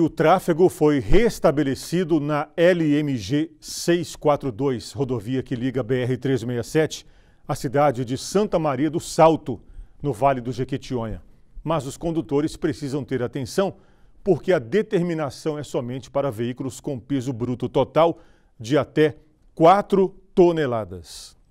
O tráfego foi restabelecido na LMG 642, rodovia que liga BR 367 à cidade de Santa Maria do Salto, no Vale do Jequitinhonha. Mas os condutores precisam ter atenção porque a determinação é somente para veículos com peso bruto total de até 4 toneladas.